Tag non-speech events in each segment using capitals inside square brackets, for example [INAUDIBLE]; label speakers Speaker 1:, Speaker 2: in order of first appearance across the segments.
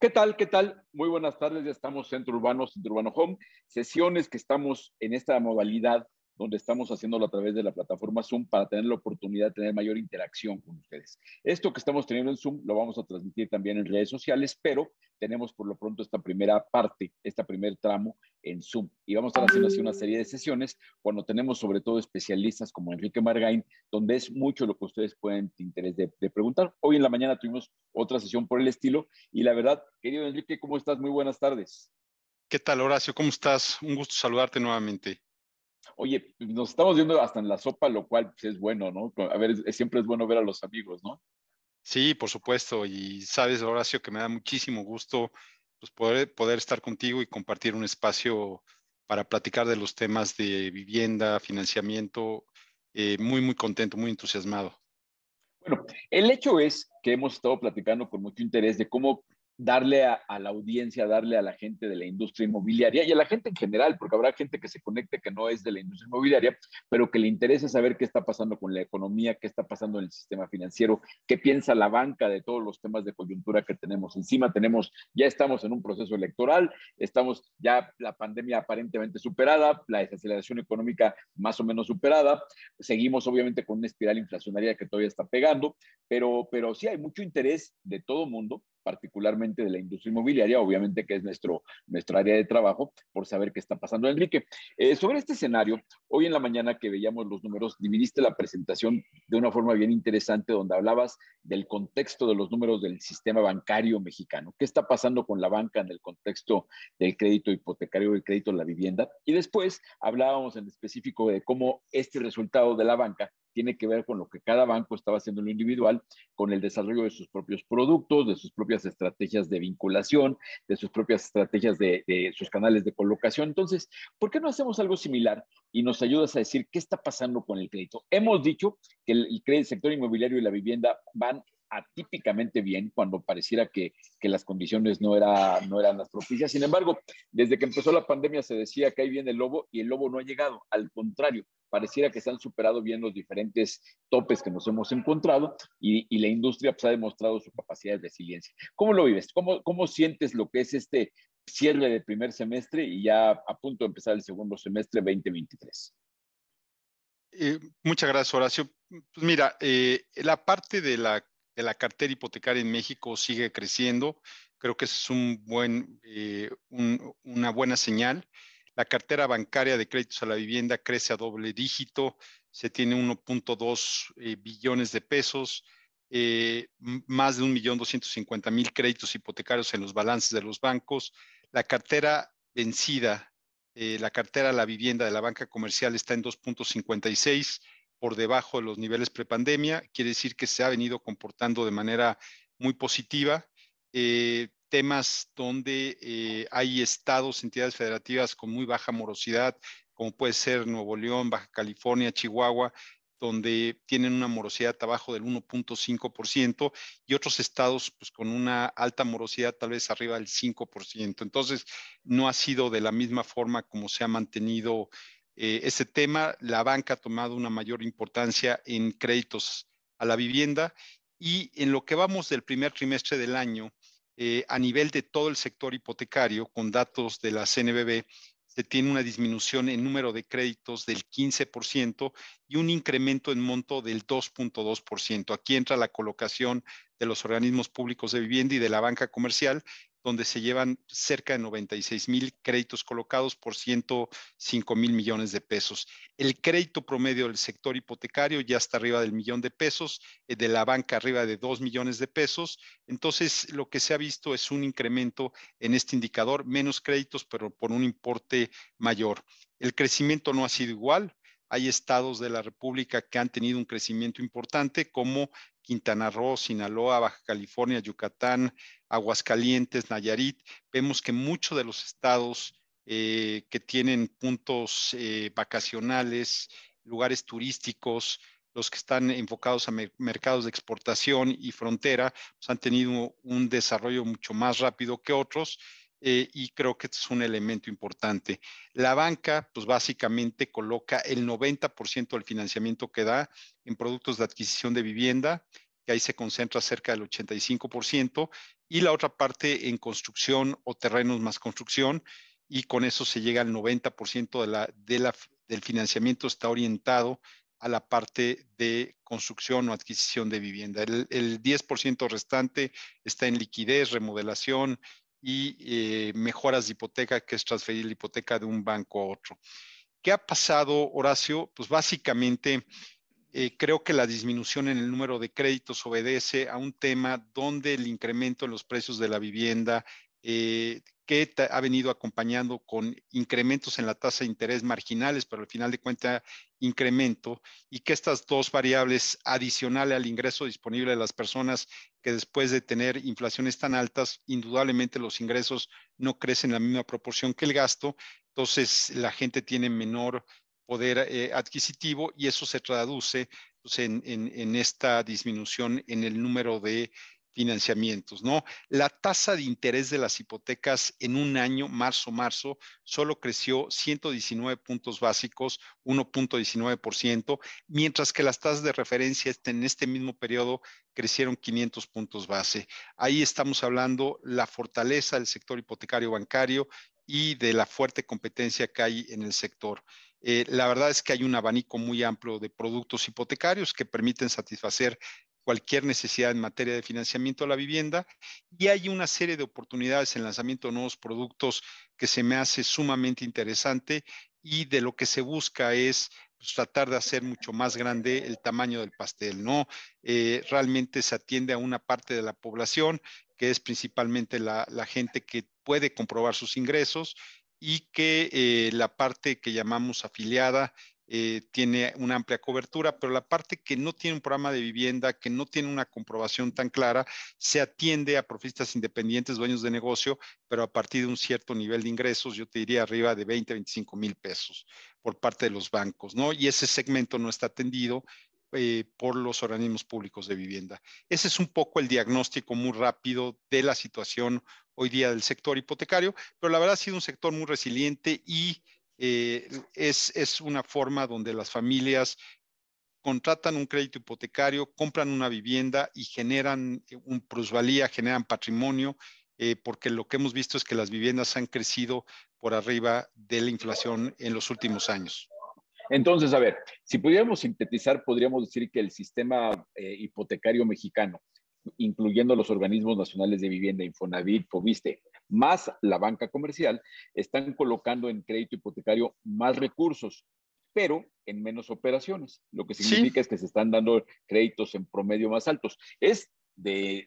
Speaker 1: ¿Qué tal? ¿Qué tal? Muy buenas tardes. Ya estamos Centro Urbano, Centro Urbano Home. Sesiones que estamos en esta modalidad donde estamos haciéndolo a través de la plataforma Zoom para tener la oportunidad de tener mayor interacción con ustedes. Esto que estamos teniendo en Zoom lo vamos a transmitir también en redes sociales, pero tenemos por lo pronto esta primera parte, este primer tramo en Zoom. Y vamos a estar haciendo así una serie de sesiones cuando tenemos sobre todo especialistas como Enrique Margain, donde es mucho lo que ustedes pueden interés de preguntar. Hoy en la mañana tuvimos otra sesión por el estilo y la verdad, querido Enrique, ¿cómo estás? Muy buenas tardes. ¿Qué tal, Horacio? ¿Cómo estás? Un gusto saludarte nuevamente. Oye, nos estamos viendo hasta en la sopa, lo cual pues, es bueno, ¿no? A ver, siempre es bueno ver a los amigos, ¿no?
Speaker 2: Sí, por supuesto. Y sabes, Horacio, que me da muchísimo gusto pues, poder, poder estar contigo y compartir un espacio para platicar de los temas de vivienda, financiamiento. Eh, muy, muy contento, muy entusiasmado.
Speaker 1: Bueno, el hecho es que hemos estado platicando con mucho interés de cómo darle a, la audiencia, darle a la gente de la industria inmobiliaria y a la gente en general, porque habrá gente que se conecte que no es de la industria inmobiliaria, pero que le interesa saber qué está pasando con la economía, qué está pasando en el sistema financiero, qué piensa la banca de todos los temas de coyuntura que tenemos encima. Tenemos, ya estamos en un proceso electoral, estamos ya la pandemia aparentemente superada, la desaceleración económica más o menos superada, seguimos obviamente con una espiral inflacionaria que todavía está pegando, pero, pero sí hay mucho interés de todo mundo particularmente de la industria inmobiliaria, obviamente que es nuestro, área de trabajo, por saber qué está pasando. Enrique, eh, sobre este escenario, hoy en la mañana que veíamos los números, dividiste la presentación de una forma bien interesante donde hablabas del contexto de los números del sistema bancario mexicano. ¿Qué está pasando con la banca en el contexto del crédito hipotecario, del crédito en la vivienda? Y después hablábamos en específico de cómo este resultado de la banca tiene que ver con lo que cada banco estaba haciendo en lo individual, con el desarrollo de sus propios productos, de sus propias estrategias de vinculación, de sus propias estrategias de, sus canales de colocación. Entonces, ¿por qué no hacemos algo similar y nos ayudas a decir qué está pasando con el crédito? Hemos dicho que el sector inmobiliario y la vivienda van atípicamente bien cuando pareciera que, las condiciones no, era, no eran las propicias. Sin embargo, desde que empezó la pandemia se decía que ahí viene el lobo y el lobo no ha llegado. Al contrario, pareciera que se han superado bien los diferentes topes que nos hemos encontrado y, la industria pues, ha demostrado su capacidad de resiliencia. ¿Cómo lo vives? ¿Cómo, sientes lo que es este cierre del primer semestre y ya a punto de empezar
Speaker 2: el segundo semestre 2023? Eh, muchas gracias, Horacio. Pues mira, eh, la parte de la la cartera hipotecaria en México sigue creciendo. Creo que es un buen, eh, una buena señal. La cartera bancaria de créditos a la vivienda crece a doble dígito, se tiene 1.2 eh, billones de pesos, eh, más de 1.250.000 créditos hipotecarios en los balances de los bancos. La cartera vencida, la cartera a la vivienda de la banca comercial está en 2.56 por debajo de los niveles prepandemia, quiere decir que se ha venido comportando de manera muy positiva. Eh, temas donde eh, hay estados, entidades federativas con muy baja morosidad, como puede ser Nuevo León, Baja California, Chihuahua, donde tienen una morosidad abajo del 1.5% y otros estados pues, con una alta morosidad tal vez arriba del 5%. Entonces, no ha sido de la misma forma como se ha mantenido eh, ese tema. La banca ha tomado una mayor importancia en créditos a la vivienda y en lo que vamos del primer trimestre del año, eh, a nivel de todo el sector hipotecario, con datos de la CNBB, se tiene una disminución en número de créditos del 15% y un incremento en monto del 2.2%. Aquí entra la colocación de los organismos públicos de vivienda y de la banca comercial, donde se llevan cerca de 96 mil créditos colocados por 105 mil millones de pesos. El crédito promedio del sector hipotecario ya está arriba del millón de pesos, eh, de la banca arriba de 2 millones de pesos. Entonces, lo que se ha visto es un incremento en este indicador, menos créditos, pero por un importe mayor. El crecimiento no ha sido igual, hay estados de la República que han tenido un crecimiento importante, como Quintana Roo, Sinaloa, Baja California, Yucatán, Aguascalientes, Nayarit, vemos que muchos de los estados eh, que tienen puntos eh, vacacionales, lugares turísticos, los que están enfocados a mercados de exportación y frontera, pues han tenido un desarrollo mucho más rápido que otros eh, y creo que es un elemento importante. La banca, pues básicamente coloca el 90% del financiamiento que da en productos de adquisición de vivienda, que ahí se concentra cerca del 85%, y la otra parte en construcción o terrenos más construcción, y con eso se llega al 90% de la, de la, del financiamiento está orientado a la parte de construcción o adquisición de vivienda. El, el 10% restante está en liquidez, remodelación, y eh, mejoras de hipoteca, que es transferir la hipoteca de un banco a otro. ¿Qué ha pasado, Horacio? Pues básicamente eh, creo que la disminución en el número de créditos obedece a un tema donde el incremento en los precios de la vivienda, eh, que ha venido acompañando con incrementos en la tasa de interés marginales, pero al final de cuentas incremento y que estas dos variables adicionales al ingreso disponible de las personas que después de tener inflaciones tan altas, indudablemente los ingresos no crecen en la misma proporción que el gasto, entonces la gente tiene menor poder eh, adquisitivo y eso se traduce pues, en, esta disminución en el número de financiamientos, ¿no? La tasa de interés de las hipotecas en un año, marzo, marzo, solo creció 119 puntos básicos, 1.19%, mientras que las tasas de referencia este, en este mismo periodo crecieron 500 puntos base. Ahí estamos hablando la fortaleza del sector hipotecario bancario y de la fuerte competencia que hay en el sector. Eh, la verdad es que hay un abanico muy amplio de productos hipotecarios que permiten satisfacer cualquier necesidad en materia de financiamiento a la vivienda y hay una serie de oportunidades en lanzamiento de nuevos productos que se me hace sumamente interesante y de lo que se busca es pues, tratar de hacer mucho más grande el tamaño del pastel, ¿no? Eh, realmente se atiende a una parte de la población que es principalmente la, gente que puede comprobar sus ingresos y que eh, la parte que llamamos afiliada eh, tiene una amplia cobertura, pero la parte que no tiene un programa de vivienda, que no tiene una comprobación tan clara, se atiende a profistas independientes, dueños de negocio, pero a partir de un cierto nivel de ingresos, yo te diría arriba de 20, 25 mil pesos por parte de los bancos, ¿no? Y ese segmento no está atendido eh, por los organismos públicos de vivienda. Ese es un poco el diagnóstico muy rápido de la situación hoy día del sector hipotecario, pero la verdad ha sido un sector muy resiliente y eh, es, una forma donde las familias contratan un crédito hipotecario, compran una vivienda y generan un plusvalía, generan patrimonio, eh, porque lo que hemos visto es que las viviendas han crecido por arriba de la inflación en los últimos años. Entonces, a ver, si pudiéramos sintetizar, podríamos decir que
Speaker 1: el sistema eh, hipotecario mexicano, incluyendo los organismos nacionales de vivienda, Infonavit, Fobiste, más la banca comercial, están colocando en crédito hipotecario más recursos, pero en menos operaciones. Lo que significa es que se están dando créditos en promedio más altos. Es de,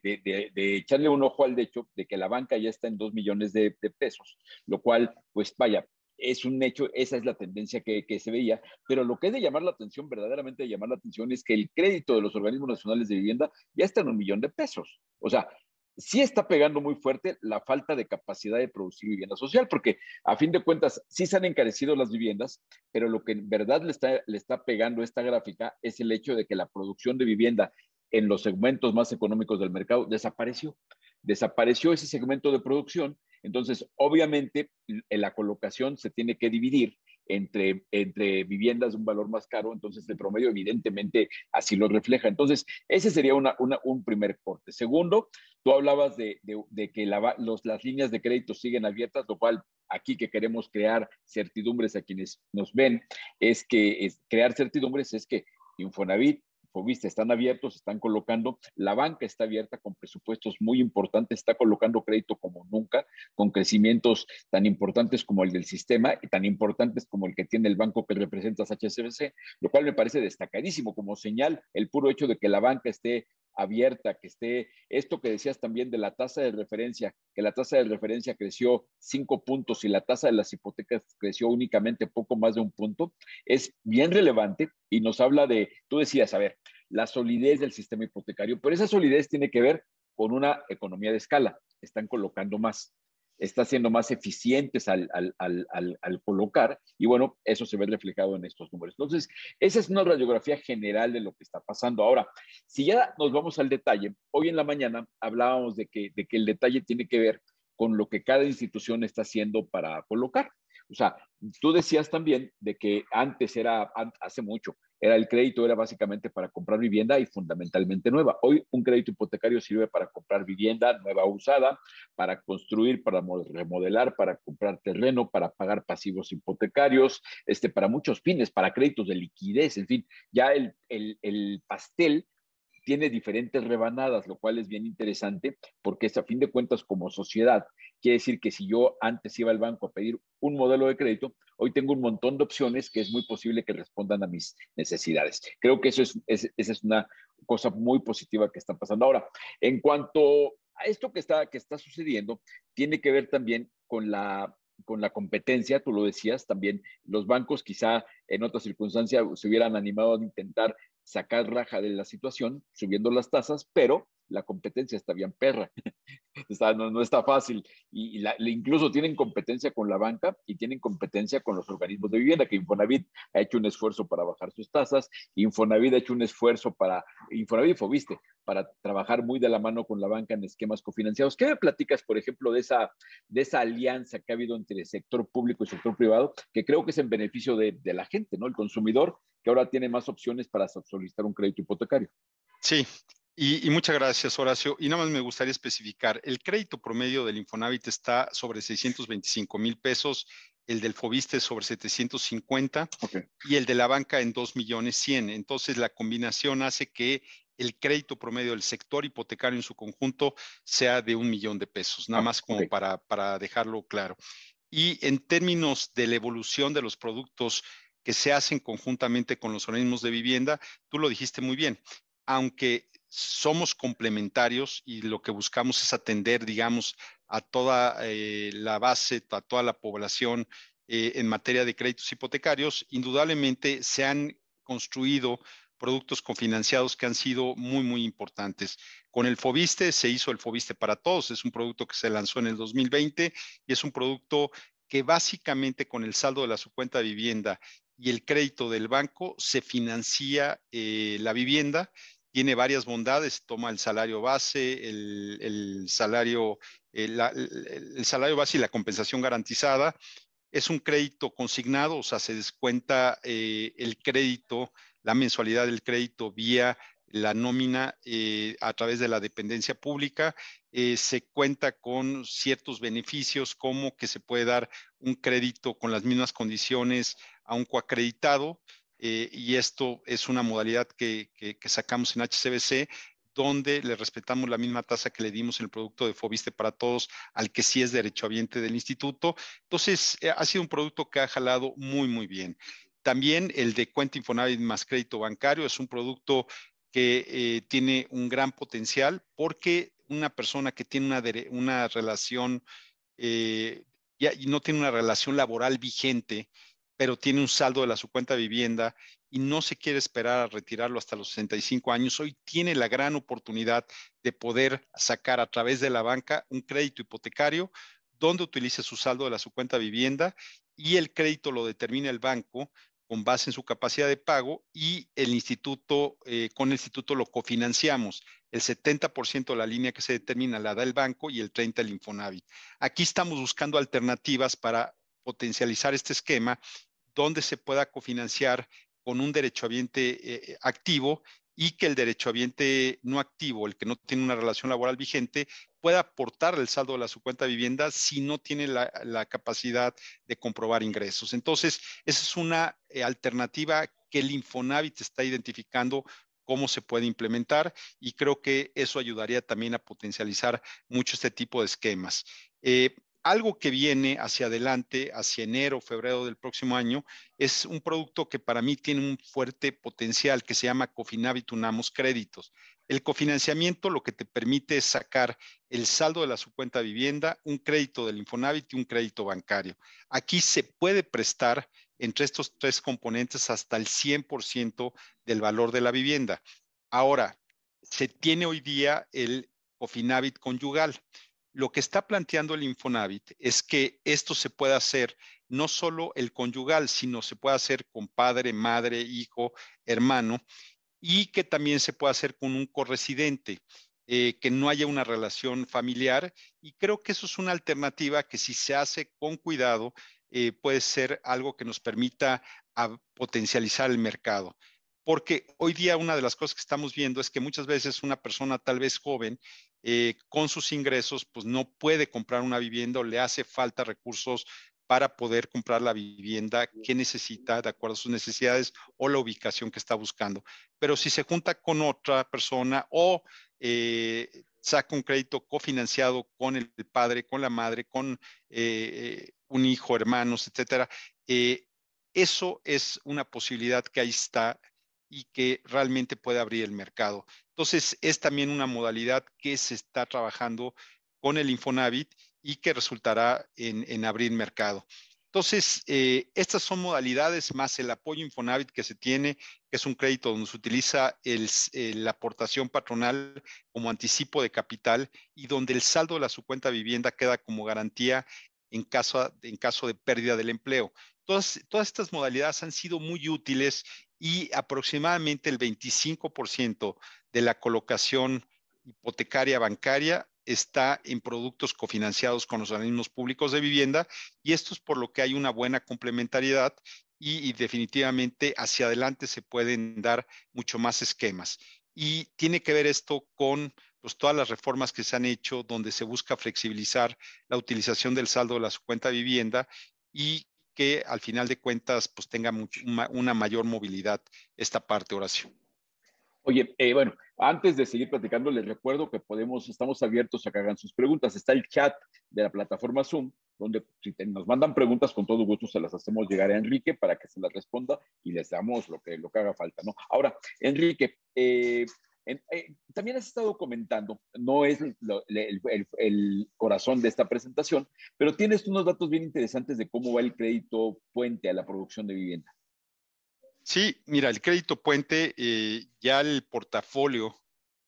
Speaker 1: echarle un ojo al hecho de que la banca ya está en dos millones de, pesos, lo cual, pues vaya, es un hecho, esa es la tendencia que, que, se veía, pero lo que es de llamar la atención, verdaderamente de llamar la atención, es que el crédito de los organismos nacionales de vivienda ya está en un millón de pesos. O sea, sí está pegando muy fuerte la falta de capacidad de producir vivienda social, porque a fin de cuentas sí se han encarecido las viviendas, pero lo que en verdad le está, le está pegando esta gráfica es el hecho de que la producción de vivienda en los segmentos más económicos del mercado desapareció. Desapareció ese segmento de producción, entonces obviamente en la colocación se tiene que dividir entre, entre viviendas de un valor más caro, entonces el promedio evidentemente así lo refleja. Entonces, ese sería una, un primer corte. Segundo, tú hablabas de, de, que las líneas de crédito siguen abiertas, lo cual aquí que queremos crear certidumbres a quienes nos ven, es que crear certidumbres es que Infonavit Fobiste están abiertos, están colocando, la banca está abierta con presupuestos muy importantes, está colocando crédito como nunca, con crecimientos tan importantes como el del sistema y tan importantes como el que tiene el banco que representa HSBC, lo cual me parece destacadísimo como señal el puro hecho de que la banca esté abierta, que esté esto que decías también de la tasa de referencia, que la tasa de referencia creció cinco puntos y la tasa de las hipotecas creció únicamente poco más de un punto, es bien relevante y nos habla de, tú decías, a ver, la solidez del sistema hipotecario, pero esa solidez tiene que ver con una economía de escala, están colocando más está siendo más eficientes al, colocar, y bueno, eso se ve reflejado en estos números. Entonces, esa es una radiografía general de lo que está pasando. Ahora, si ya nos vamos al detalle, hoy en la mañana hablábamos de que, de que el detalle tiene que ver con lo que cada institución está haciendo para colocar. O sea, tú decías también de que antes era, hace mucho, era el crédito, era básicamente para comprar vivienda y fundamentalmente nueva. Hoy un crédito hipotecario sirve para comprar vivienda nueva usada, para construir, para remodelar, para comprar terreno, para pagar pasivos hipotecarios, este, para muchos fines, para créditos de liquidez, en fin, ya el, el pastel tiene diferentes rebanadas, lo cual es bien interesante porque es a fin de cuentas como sociedad. Quiere decir que si yo antes iba al banco a pedir un modelo de crédito, hoy tengo un montón de opciones que es muy posible que respondan a mis necesidades. Creo que eso es, esa es una cosa muy positiva que está pasando. Ahora, en cuanto a esto que está, que está sucediendo, tiene que ver también con la con la competencia, tú lo decías también, los bancos quizá en otra circunstancia se hubieran animado a intentar sacar raja de la situación subiendo las tasas, pero la competencia está bien perra, [LAUGHS] no, está fácil. Y, incluso tienen competencia con la banca y tienen competencia con los organismos de vivienda, que Infonavit ha hecho un esfuerzo para bajar sus tasas, Infonavit ha hecho un esfuerzo para, Infonavit viste? para trabajar muy de la mano con la banca en esquemas cofinanciados. ¿Qué me platicas, por ejemplo, de esa, de esa alianza que ha habido entre el sector público y el sector privado, que creo que es en beneficio de, la gente, ¿no? El consumidor, que ahora tiene más opciones para solicitar un crédito
Speaker 2: hipotecario. Sí, y, muchas gracias, Horacio. Y nada más me gustaría especificar, el crédito promedio del Infonavit está sobre 625 mil pesos, el del Fobiste sobre 750 y el de la banca en 2 millones 100. Entonces, la combinación hace que el crédito promedio del sector hipotecario en su conjunto sea de un millón de pesos, nada ah, más como para, para dejarlo claro. Y en términos de la evolución de los productos que se hacen conjuntamente con los organismos de vivienda, tú lo dijiste muy bien, aunque somos complementarios y lo que buscamos es atender, digamos, a toda eh, la base, a toda la población eh, en materia de créditos hipotecarios. Indudablemente se han construido productos cofinanciados que han sido muy, muy importantes. Con el FOBISTE se hizo el FOBISTE para todos, es un producto que se lanzó en el 2020 y es un producto que básicamente con el saldo de la subcuenta de vivienda y el crédito del banco se financia eh, la vivienda tiene varias bondades, toma el salario base, el, salario, eh, el, salario base y la compensación garantizada. Es un crédito consignado, o sea, se descuenta eh, el crédito, la mensualidad del crédito vía la nómina eh, a través de la dependencia pública. se cuenta con ciertos beneficios como que se puede dar un crédito con las mismas condiciones a un coacreditado. Eh, y esto es una modalidad que, sacamos en HCBC donde le respetamos la misma tasa que le dimos en el producto de Fobiste para todos, al que sí es derechohabiente del instituto. Entonces, eh, ha sido un producto que ha jalado muy, muy bien. También el de cuenta Infonavit más crédito bancario es un producto que eh, tiene un gran potencial porque una persona que tiene una, relación, y no tiene una relación laboral vigente, pero tiene un saldo de la su cuenta de vivienda y no se quiere esperar a retirarlo hasta los 65 años, hoy tiene la gran oportunidad de poder sacar a través de la banca un crédito hipotecario donde utilice su saldo de la su cuenta de vivienda y el crédito lo determina el banco con base en su capacidad de pago y el instituto, eh, con el instituto lo cofinanciamos. El 70% de la línea que se determina la da el banco y el 30% el Infonavit. Aquí estamos buscando alternativas para potencializar este esquema donde se pueda cofinanciar con un derecho ambiente eh, eh, activo y que el derechohabiente no activo, el que no tiene una relación laboral vigente, pueda aportar el saldo de la su cuenta de vivienda si no tiene la, capacidad de comprobar ingresos. Entonces, esa es una eh, alternativa que el Infonavit está identificando cómo se puede implementar y creo que eso ayudaría también a potencializar mucho este tipo de esquemas algo que viene hacia adelante, hacia enero, o febrero del próximo año, es un producto que para mí tiene un fuerte potencial que se llama Cofinavit Unamos Créditos. El cofinanciamiento lo que te permite es sacar el saldo de la subcuenta vivienda, un crédito del Infonavit y un crédito bancario. Aquí se puede prestar entre estos tres componentes hasta el 100% del valor de la vivienda. Ahora, se tiene hoy día el Cofinavit conyugal lo que está planteando el Infonavit es que esto se pueda hacer no solo el conyugal, sino se pueda hacer con padre, madre, hijo, hermano, y que también se pueda hacer con un co eh, que no haya una relación familiar. Y creo que eso es una alternativa que si se hace con cuidado, eh, puede ser algo que nos permita ah, potencializar el mercado porque hoy día una de las cosas que estamos viendo es que muchas veces una persona tal vez joven eh, con sus ingresos, pues no puede comprar una vivienda o le hace falta recursos para poder comprar la vivienda que necesita de acuerdo a sus necesidades o la ubicación que está buscando. Pero si se junta con otra persona o eh, saca un crédito cofinanciado con el padre, con la madre, con eh, un hijo, hermanos, etcétera, eso es una posibilidad que ahí está y que realmente puede abrir el mercado. Entonces, es también una modalidad que se está trabajando con el Infonavit y que resultará en, en abrir mercado. Entonces, eh, estas son modalidades más el apoyo Infonavit que se tiene, que es un crédito donde se utiliza eh, la aportación patronal como anticipo de capital y donde el saldo de la su cuenta vivienda queda como garantía en caso, en caso de pérdida del empleo. Todas, todas estas modalidades han sido muy útiles y aproximadamente el 25% de la colocación hipotecaria bancaria está en productos cofinanciados con los organismos públicos de vivienda y esto es por lo que hay una buena complementariedad y, definitivamente hacia adelante se pueden dar mucho más esquemas. Y tiene que ver esto con pues, todas las reformas que se han hecho donde se busca flexibilizar la utilización del saldo de la cuenta vivienda y que al final de cuentas pues tenga una mayor movilidad esta parte, oración Oye,
Speaker 1: eh, bueno, antes de seguir platicando, les recuerdo que podemos, estamos abiertos a que hagan sus preguntas. Está el chat de la plataforma Zoom, donde si nos mandan preguntas, con todo gusto se las hacemos llegar a Enrique para que se las responda y les damos lo que, lo que haga falta, ¿no? Ahora, Enrique, eh, eh, también has estado comentando, no es el, corazón de esta presentación, pero tienes unos datos bien interesantes de cómo va el crédito puente a la
Speaker 2: producción de vivienda. Sí, mira, el crédito puente, eh, ya el portafolio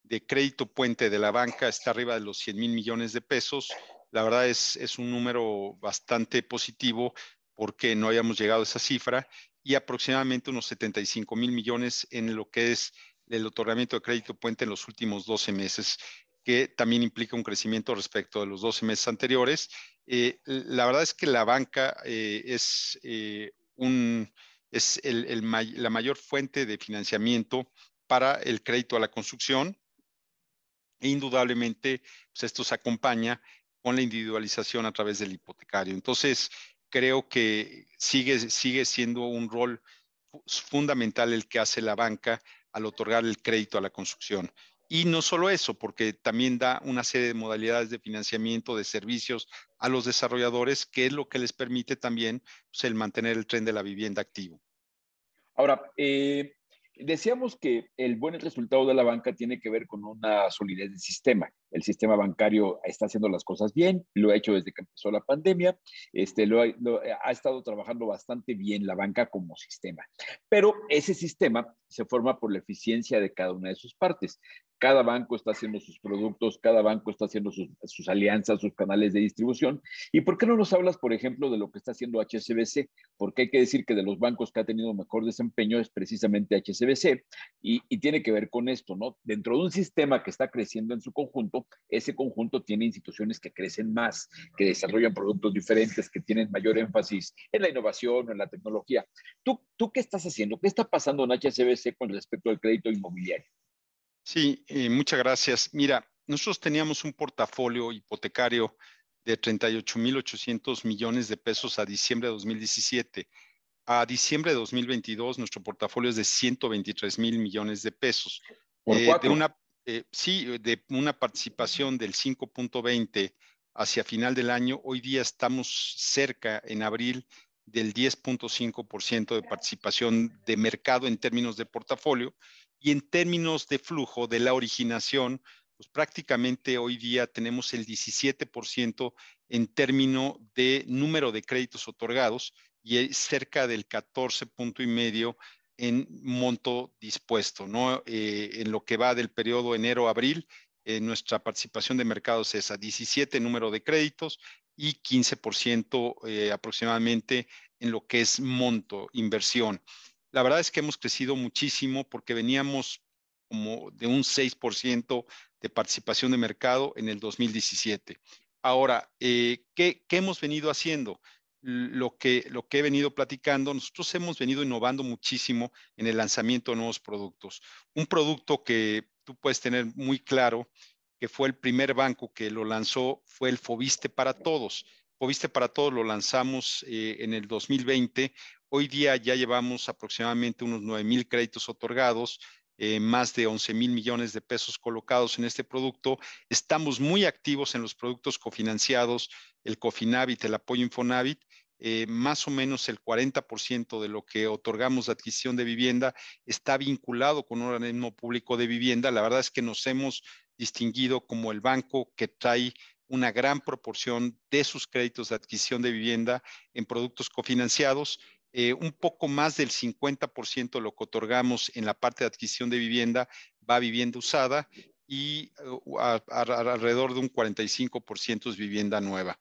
Speaker 2: de crédito puente de la banca está arriba de los 100 mil millones de pesos. La verdad es, es un número bastante positivo porque no habíamos llegado a esa cifra y aproximadamente unos 75 mil millones en lo que es el otorgamiento de crédito puente en los últimos 12 meses, que también implica un crecimiento respecto de los 12 meses anteriores. Eh, la verdad es que la banca eh, es, eh, un, es la mayor fuente de financiamiento para el crédito a la construcción. E indudablemente, pues, esto se acompaña con la individualización a través del hipotecario. Entonces, creo que sigue, sigue siendo un rol fundamental el que hace la banca al otorgar el crédito a la construcción. Y no solo eso, porque también da una serie de modalidades de financiamiento de servicios a los desarrolladores, que es lo que les permite también pues, el mantener el tren de la vivienda activo.
Speaker 1: Ahora, eh, Decíamos que el buen resultado de la banca tiene que ver con una solidez del sistema. El sistema bancario está haciendo las cosas bien, lo ha hecho desde que empezó la pandemia, este, eh, ha estado trabajando bastante bien la banca como sistema. Pero ese sistema se forma por la eficiencia de cada una de sus partes. Cada banco está haciendo sus productos, cada banco está haciendo sus, alianzas, sus canales de distribución. ¿Y por qué no nos hablas, por ejemplo, de lo que está haciendo HSBC? Porque hay que decir que de los bancos que ha tenido mejor desempeño es precisamente HSBC y, tiene que ver con esto, ¿no? Dentro de un sistema que está creciendo en su conjunto, ese conjunto tiene instituciones que crecen más, que desarrollan productos diferentes, que tienen mayor énfasis en la innovación, en la tecnología. ¿Tú, tú qué estás haciendo? ¿Qué está pasando en HSBC con respecto al crédito inmobiliario?
Speaker 2: Sí, eh, muchas gracias. Mira, nosotros teníamos un portafolio hipotecario de 38.800 millones de pesos a diciembre de 2017. A diciembre de 2022, nuestro portafolio es de 123 mil millones de pesos.
Speaker 1: Eh, de una,
Speaker 2: eh, sí, de una participación del 5.20 hacia final del año. Hoy día estamos cerca, en abril, del 10.5% de participación de mercado en términos de portafolio y en términos de flujo de la originación, pues prácticamente hoy día tenemos el 17% en término de número de créditos otorgados y cerca del 14.5% en monto dispuesto, ¿no? Eh, en lo que va del periodo enero-abril, eh, nuestra participación de mercados es a 17 número de créditos y 15% eh, aproximadamente en lo que es monto, inversión la verdad es que hemos crecido muchísimo porque veníamos como de un 6% de participación de mercado en el 2017. Ahora, eh, ¿qué, hemos venido haciendo? Lo que, lo que he venido platicando, nosotros hemos venido innovando muchísimo en el lanzamiento de nuevos productos. Un producto que tú puedes tener muy claro, que fue el primer banco que lo lanzó, fue el Fobiste para Todos. Fobiste para Todos lo lanzamos eh, en el 2020 Hoy día ya llevamos aproximadamente unos 9 mil créditos otorgados, eh, más de 11 mil millones de pesos colocados en este producto. Estamos muy activos en los productos cofinanciados, el Cofinavit, el apoyo Infonavit. Eh, más o menos el 40% de lo que otorgamos de adquisición de vivienda está vinculado con un organismo público de vivienda. La verdad es que nos hemos distinguido como el banco que trae una gran proporción de sus créditos de adquisición de vivienda en productos cofinanciados eh, un poco más del 50% de lo que otorgamos en la parte de adquisición de vivienda va vivienda usada y uh, alrededor de un 45% es vivienda nueva.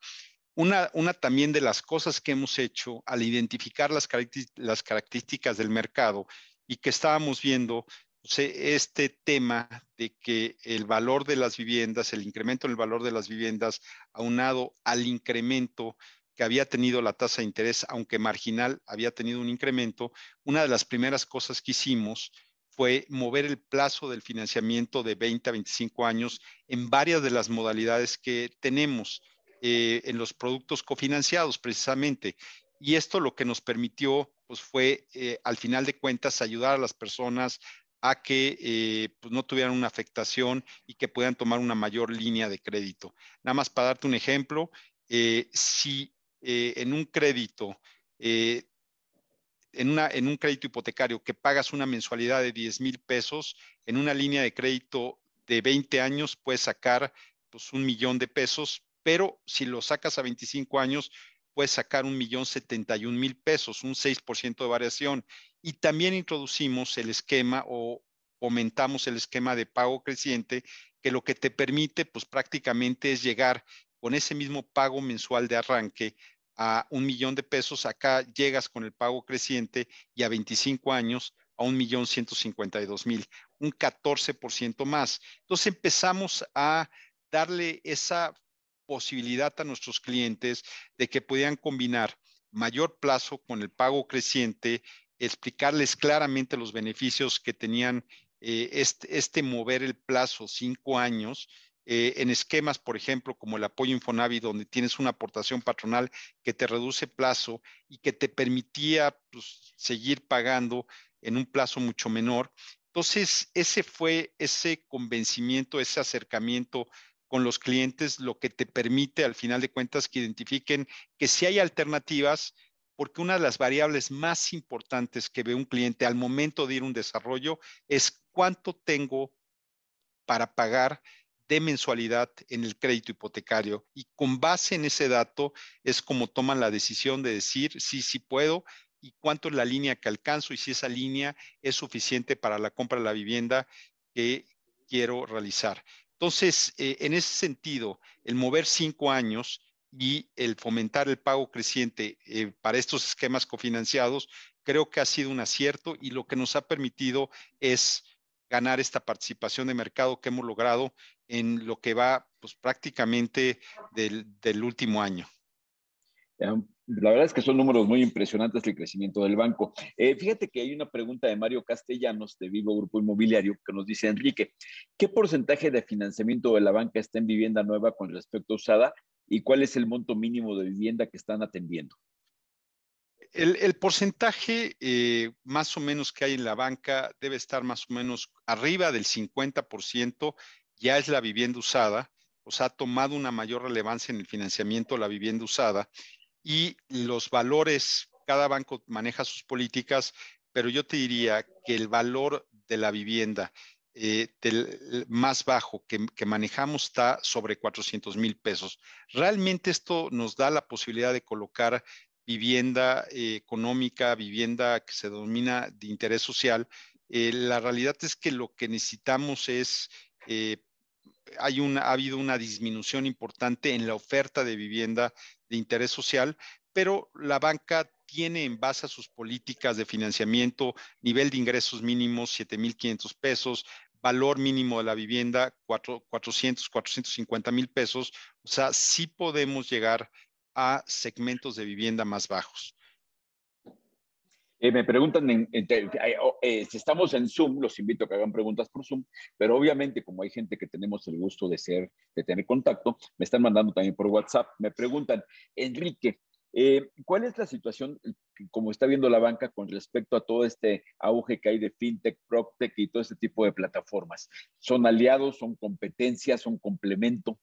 Speaker 2: Una, también de las cosas que hemos hecho al identificar las, las características del mercado y que estábamos viendo pues, e, este tema de que el valor de las viviendas, el incremento en el valor de las viviendas aunado al incremento que había tenido la tasa de interés, aunque marginal, había tenido un incremento, una de las primeras cosas que hicimos fue mover el plazo del financiamiento de 20 a 25 años en varias de las modalidades que tenemos eh, en los productos cofinanciados precisamente. Y esto lo que nos permitió pues, fue, eh, al final de cuentas, ayudar a las personas a que eh, pues no tuvieran una afectación y que puedan tomar una mayor línea de crédito. Nada más para darte un ejemplo, si eh, en un crédito, eh, en, en un crédito hipotecario que pagas una mensualidad de 10 mil pesos, en una línea de crédito de 20 años puedes sacar pues, un millón de pesos, pero si lo sacas a 25 años, puedes sacar un millón 71 mil pesos, un 6% de variación. Y también introducimos el esquema o aumentamos el esquema de pago creciente, que lo que te permite, pues prácticamente es llegar con ese mismo pago mensual de arranque a un millón de pesos, acá llegas con el pago creciente y a 25 años a un millón 152 mil, un 14% más. Entonces empezamos a darle esa posibilidad a nuestros clientes de que podían combinar mayor plazo con el pago creciente, explicarles claramente los beneficios que tenían eh, este, este mover el plazo cinco años, eh, en esquemas, por ejemplo, como el apoyo Infonavi, donde tienes una aportación patronal que te reduce plazo y que te permitía pues, seguir pagando en un plazo mucho menor. Entonces, ese fue ese convencimiento, ese acercamiento con los clientes, lo que te permite al final de cuentas que identifiquen que si hay alternativas, porque una de las variables más importantes que ve un cliente al momento de ir a un desarrollo es cuánto tengo para pagar de mensualidad en el crédito hipotecario y con base en ese dato es como toman la decisión de decir sí, sí puedo y cuánto es la línea que alcanzo y si esa línea es suficiente para la compra de la vivienda que quiero realizar. Entonces, eh, en ese sentido, el mover cinco años y el fomentar el pago creciente eh, para estos esquemas cofinanciados, creo que ha sido un acierto y lo que nos ha permitido es ganar esta participación de mercado que hemos logrado en lo que va pues, prácticamente del, último año. La verdad es que son números muy impresionantes el crecimiento del
Speaker 1: banco. Eh, fíjate que hay una pregunta de Mario Castellanos de Vivo Grupo Inmobiliario que nos dice, Enrique, ¿qué porcentaje de financiamiento de la banca está en vivienda nueva con respecto a usada y cuál es el monto mínimo de vivienda que están atendiendo?
Speaker 2: el, porcentaje eh, más o menos que hay en la banca debe estar más o menos arriba del 50%, ya es la vivienda usada, o sea, ha tomado una mayor relevancia en el financiamiento de la vivienda usada y los valores, cada banco maneja sus políticas, pero yo te diría que el valor de la vivienda eh, más bajo que, que, manejamos está sobre 400 mil pesos. Realmente esto nos da la posibilidad de colocar vivienda eh, económica, vivienda que se domina de interés social, eh, la realidad es que lo que necesitamos es, eh, hay una, ha habido una disminución importante en la oferta de vivienda de interés social, pero la banca tiene en base a sus políticas de financiamiento nivel de ingresos mínimos 7.500 pesos, valor mínimo de la vivienda 400, 450 mil pesos. O sea, sí podemos llegar a segmentos de vivienda más bajos.
Speaker 1: Eh, me preguntan, eh, si estamos en Zoom, los invito a que hagan preguntas por Zoom, pero obviamente como hay gente que tenemos el gusto de ser, de tener contacto, me están mandando también por WhatsApp, me preguntan, Enrique, eh, ¿cuál es la situación, como está viendo la banca, con respecto a todo este auge que hay de FinTech, PropTech y todo este tipo de plataformas? ¿Son aliados, son competencias, son complemento?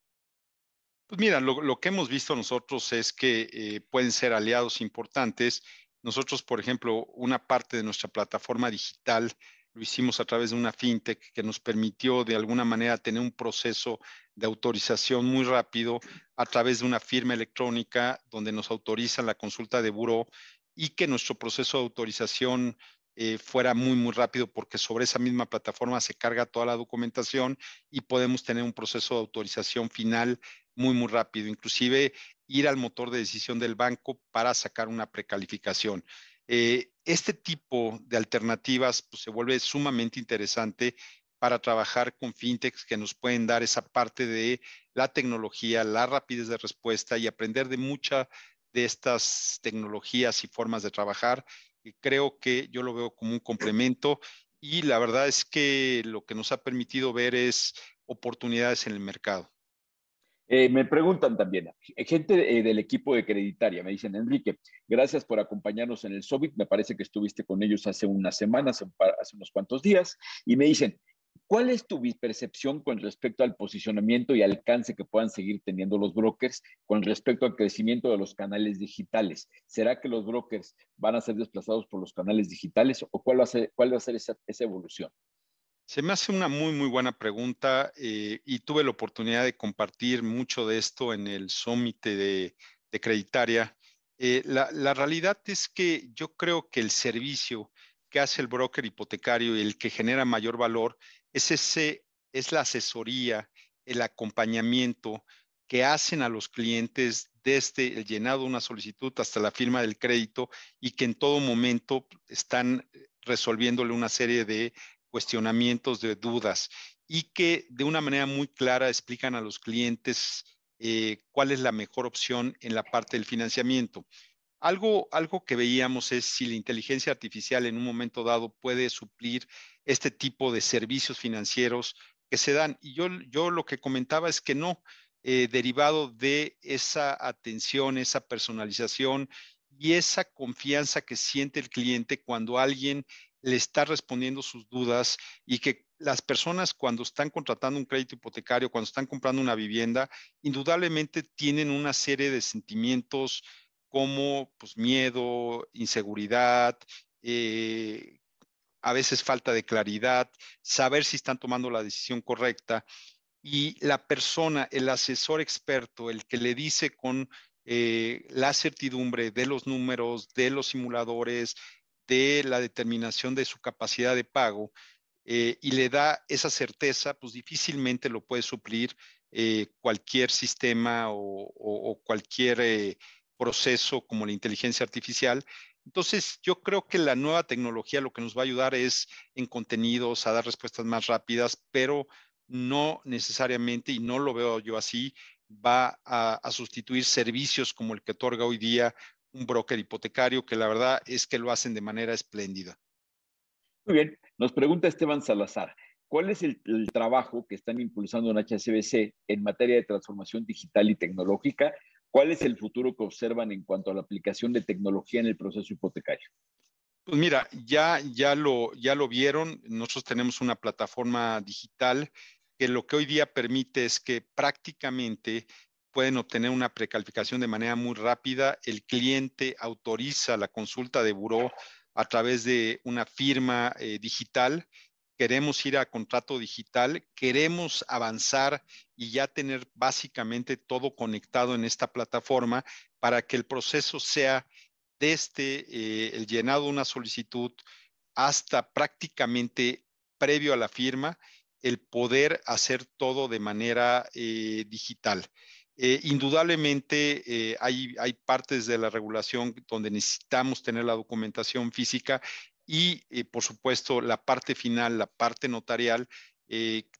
Speaker 2: Pues mira, lo, que hemos visto nosotros es que eh, pueden ser aliados importantes. Nosotros, por ejemplo, una parte de nuestra plataforma digital lo hicimos a través de una fintech que nos permitió de alguna manera tener un proceso de autorización muy rápido a través de una firma electrónica donde nos autorizan la consulta de buró y que nuestro proceso de autorización eh, fuera muy, muy rápido porque sobre esa misma plataforma se carga toda la documentación y podemos tener un proceso de autorización final muy, muy rápido, inclusive ir al motor de decisión del banco para sacar una precalificación. Eh, este tipo de alternativas pues, se vuelve sumamente interesante para trabajar con fintechs que nos pueden dar esa parte de la tecnología, la rapidez de respuesta y aprender de muchas de estas tecnologías y formas de trabajar. Y creo que yo lo veo como un complemento y la verdad es que lo que nos ha permitido ver es oportunidades en el mercado. Eh, me preguntan también, eh,
Speaker 1: gente eh, del equipo de Creditaria, me dicen, Enrique, gracias por acompañarnos en el SOBIT, me parece que estuviste con ellos hace unas semanas, hace unos cuantos días, y me dicen, ¿cuál es tu percepción con respecto al posicionamiento y alcance que puedan seguir teniendo los brokers con respecto al crecimiento de los canales digitales? ¿Será que los brokers van a ser desplazados por los canales digitales o cuál va a ser, esa evolución?
Speaker 2: Se me hace una muy, muy buena pregunta eh, y tuve la oportunidad de compartir mucho de esto en el Summit de, Creditaria. Eh, la, realidad es que yo creo que el servicio que hace el broker hipotecario y el que genera mayor valor es, ese, es la asesoría, el acompañamiento que hacen a los clientes desde el llenado de una solicitud hasta la firma del crédito y que en todo momento están eh, resolviéndole una serie de cuestionamientos, de dudas y que de una manera muy clara explican a los clientes eh, cuál es la mejor opción en la parte del financiamiento. Algo, algo que veíamos es si la inteligencia artificial en un momento dado puede suplir este tipo de servicios financieros que se dan. Y yo, yo lo que comentaba es que no, eh, derivado de esa atención, esa personalización y esa confianza que siente el cliente cuando alguien le está respondiendo sus dudas y que las personas cuando están contratando un crédito hipotecario, cuando están comprando una vivienda, indudablemente tienen una serie de sentimientos como pues, miedo, inseguridad, eh, a veces falta de claridad, saber si están tomando la decisión correcta. Y la persona, el asesor experto, el que le dice con eh, la certidumbre de los números, de los simuladores, de la determinación de su capacidad de pago eh, y le da esa certeza, pues difícilmente lo puede suplir eh, cualquier sistema o, cualquier eh, proceso como la inteligencia artificial. Entonces, yo creo que la nueva tecnología lo que nos va a ayudar es en contenidos, a dar respuestas más rápidas, pero no necesariamente, y no lo veo yo así, va a, a, sustituir servicios como el que otorga hoy día un broker hipotecario que la verdad es que lo hacen de manera espléndida. Muy bien, nos pregunta Esteban Salazar, ¿cuál es el,
Speaker 1: trabajo que están impulsando en HSBC en materia de transformación digital y tecnológica? ¿Cuál es el futuro que observan en cuanto a la aplicación de tecnología en el proceso hipotecario?
Speaker 2: Pues mira, ya, ya, lo, ya lo vieron, nosotros tenemos una plataforma digital que lo que hoy día permite es que prácticamente pueden obtener una precalificación de manera muy rápida. El cliente autoriza la consulta de buró a través de una firma eh, digital. Queremos ir a contrato digital, queremos avanzar y ya tener básicamente todo conectado en esta plataforma para que el proceso sea desde eh, el llenado de una solicitud hasta prácticamente previo a la firma, el poder hacer todo de manera eh, digital. Eh, indudablemente eh, hay, hay, partes de la regulación donde necesitamos tener la documentación física y, eh, por supuesto, la parte final, la parte notarial,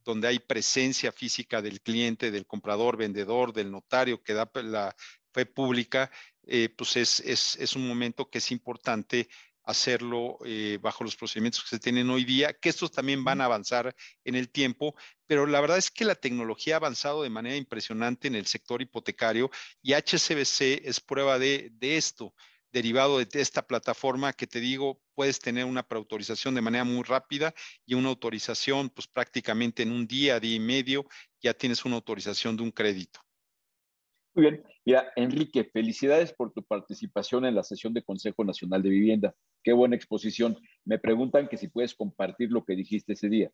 Speaker 2: donde hay presencia física del cliente, del comprador, vendedor, del notario que da la fe pública, pues es, es, es un momento que es importante hacerlo eh, bajo los procedimientos que se tienen hoy día, que estos también van a avanzar en el tiempo, pero la verdad es que la tecnología ha avanzado de manera impresionante en el sector hipotecario y HCBC es prueba de, de esto derivado de esta plataforma que te digo, puedes tener una preautorización de manera muy rápida y una autorización, pues prácticamente en un día, día y medio, ya tienes una autorización de un crédito. Muy bien. Mira,
Speaker 1: Enrique, felicidades por tu participación en la sesión de Consejo Nacional de Vivienda. Qué buena exposición. Me preguntan que si puedes compartir lo que dijiste ese día.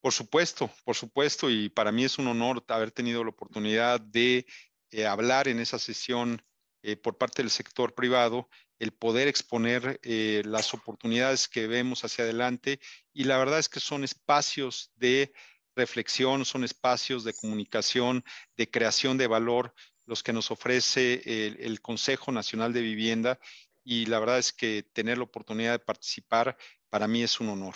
Speaker 2: Por supuesto, por supuesto, y para mí es un honor haber tenido la oportunidad de eh, hablar en esa sesión eh, por parte del sector privado, el poder exponer eh, las oportunidades que vemos hacia adelante y la verdad es que son espacios de reflexión, son espacios de comunicación, de creación de valor los que nos ofrece el, Consejo Nacional de Vivienda y la verdad es que tener la oportunidad de participar para mí es un honor.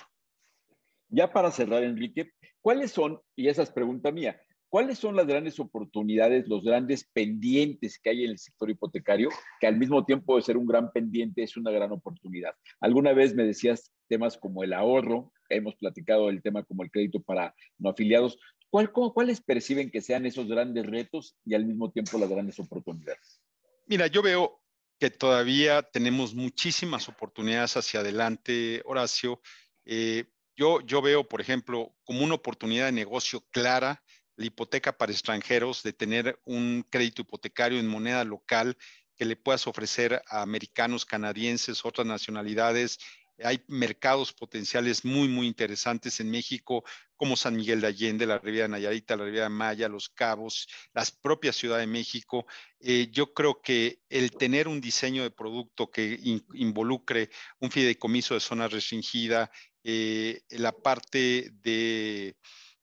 Speaker 1: Ya para cerrar, Enrique, ¿cuáles son, y esa es pregunta mía, ¿cuáles son las grandes oportunidades, los grandes pendientes que hay en el sector hipotecario, que al mismo tiempo de ser un gran pendiente es una gran oportunidad? Alguna vez me decías temas como el ahorro, hemos platicado el tema como el crédito para no afiliados. ¿Cuáles perciben que sean esos grandes retos y al mismo tiempo las grandes oportunidades?
Speaker 2: Mira, yo veo que todavía tenemos muchísimas oportunidades hacia adelante, Horacio. Eh, yo, yo veo, por ejemplo, como una oportunidad de negocio clara la hipoteca para extranjeros, de tener un crédito hipotecario en moneda local que le puedas ofrecer a americanos, canadienses, otras nacionalidades hay mercados potenciales muy, muy interesantes en México, como San Miguel de Allende, la Riviera Nayarita, la Riviera Maya, Los Cabos, las propias Ciudad de México. Eh, yo creo que el tener un diseño de producto que involucre un fideicomiso de zona restringida, eh, la parte de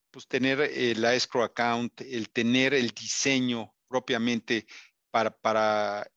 Speaker 2: pues, tener eh, la escrow account, el tener el diseño propiamente para, para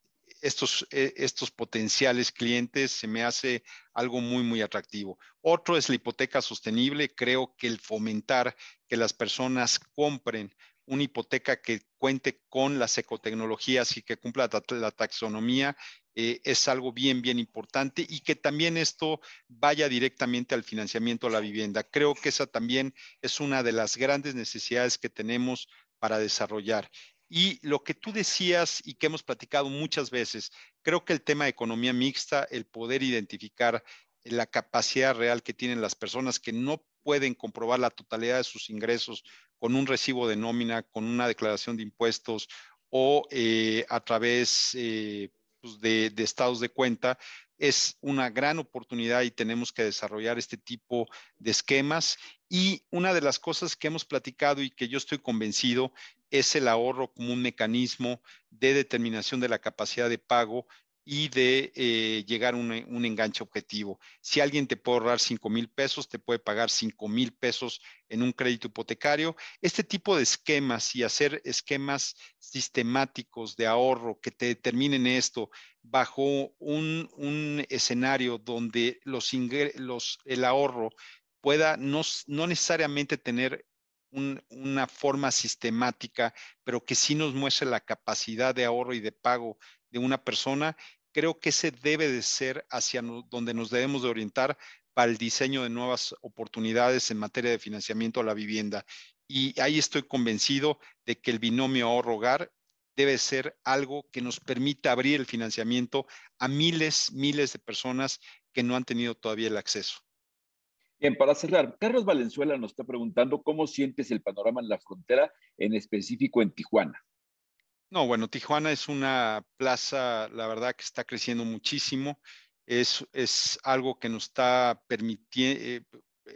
Speaker 2: estos, eh, estos potenciales clientes se me hace algo muy, muy atractivo. Otro es la hipoteca sostenible. Creo que el fomentar que las personas compren una hipoteca que cuente con las ecotecnologías y que cumpla la taxonomía eh, es algo bien, bien importante y que también esto vaya directamente al financiamiento de la vivienda. Creo que esa también es una de las grandes necesidades que tenemos para desarrollar. Y lo que tú decías y que hemos platicado muchas veces, creo que el tema de economía mixta, el poder identificar la capacidad real que tienen las personas que no pueden comprobar la totalidad de sus ingresos con un recibo de nómina, con una declaración de impuestos o eh, a través eh, pues, de estados de cuenta, es una gran oportunidad y tenemos que desarrollar este tipo de esquemas. Y una de las cosas que hemos platicado y que yo estoy convencido es el ahorro como un mecanismo de determinación de la capacidad de pago y de eh, llegar a un, un, enganche objetivo. Si alguien te puede ahorrar 5 mil pesos, te puede pagar 5 mil pesos en un crédito hipotecario. Este tipo de esquemas y hacer esquemas sistemáticos de ahorro que te determinen esto, bajo un, escenario donde los, los el ahorro pueda no, necesariamente tener una forma sistemática, pero que sí nos muestre la capacidad de ahorro y de pago de una persona, creo que ese debe de ser hacia donde nos debemos de orientar para el diseño de nuevas oportunidades en materia de financiamiento a la vivienda. Y ahí estoy convencido de que el binomio ahorro-hogar debe ser algo que nos permita abrir el financiamiento a miles, miles de personas que no han tenido todavía el acceso. Bien, para cerrar, Carlos Valenzuela nos está preguntando cómo sientes
Speaker 1: el panorama en la frontera, en específico en Tijuana.
Speaker 2: No, bueno, Tijuana es una plaza, la verdad, que está creciendo muchísimo. Es, algo que nos está permitiendo, eh,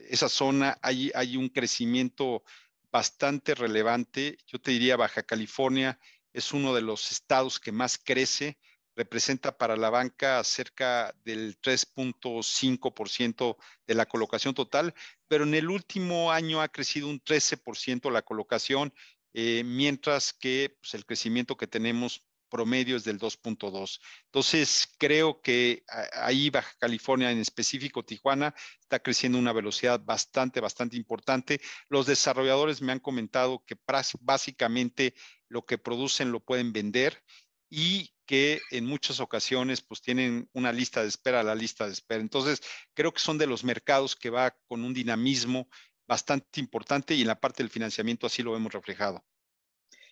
Speaker 2: esa zona, hay, hay un crecimiento bastante relevante. Yo te diría Baja California es uno de los estados que más crece, representa para la banca cerca del 3.5% de la colocación total, pero en el último año ha crecido un 13% la colocación, eh, mientras que pues, el crecimiento que tenemos promedio es del 2.2. Entonces, creo que ahí Baja California, en específico Tijuana, está creciendo a una velocidad bastante, bastante importante. Los desarrolladores me han comentado que básicamente lo que producen lo pueden vender y que en muchas ocasiones pues tienen una lista de espera, la lista de espera. Entonces, creo que son de los mercados que va con un dinamismo bastante importante y en la parte del financiamiento así lo hemos reflejado.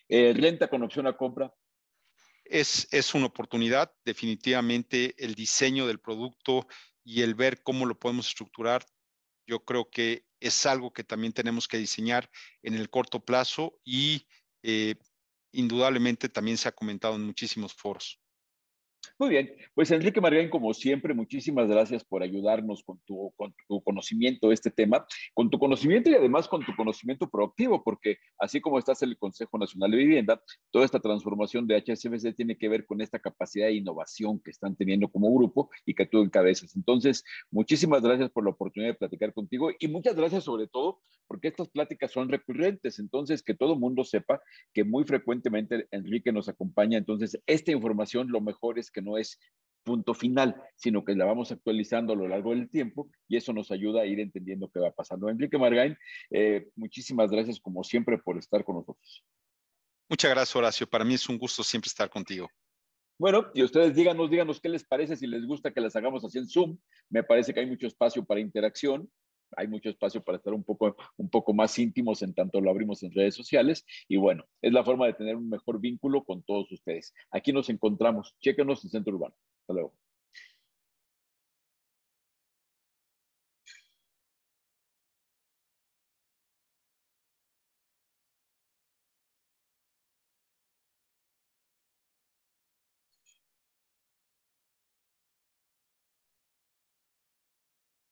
Speaker 2: Eh, ¿Lenta ¿Renta con opción a compra? Es, es una oportunidad, definitivamente el diseño del producto y el ver cómo lo podemos estructurar, yo creo que es algo que también tenemos que diseñar en el corto plazo y eh, indudablemente también se ha comentado en muchísimos foros. Muy bien, pues Enrique Marín, como siempre, muchísimas gracias por ayudarnos
Speaker 1: con tu, con tu conocimiento de este tema, con tu conocimiento y además con tu conocimiento proactivo, porque así como estás en el Consejo Nacional de Vivienda, toda esta transformación de HSBC tiene que ver con esta capacidad de innovación que están teniendo como grupo y que tú encabezas. Entonces, muchísimas gracias por la oportunidad de platicar contigo y muchas gracias sobre todo porque estas pláticas son recurrentes, entonces que todo mundo sepa que muy frecuentemente Enrique nos acompaña, entonces esta información lo mejor es que no es punto final, sino que la vamos actualizando a lo largo del tiempo y eso nos ayuda a ir entendiendo qué va pasando. Enrique Margain, eh, muchísimas gracias como siempre por estar con nosotros.
Speaker 2: Muchas gracias, Horacio. Para mí es un gusto siempre estar contigo.
Speaker 1: Bueno, y ustedes díganos, díganos qué les parece, si les gusta que las hagamos así en Zoom. Me parece que hay mucho espacio para interacción hay mucho espacio para estar un poco, un poco más íntimos en tanto lo abrimos en redes sociales. Y bueno, es la forma de tener un mejor vínculo con todos ustedes. Aquí nos encontramos. Chéquenos en Centro Urbano. Hasta luego.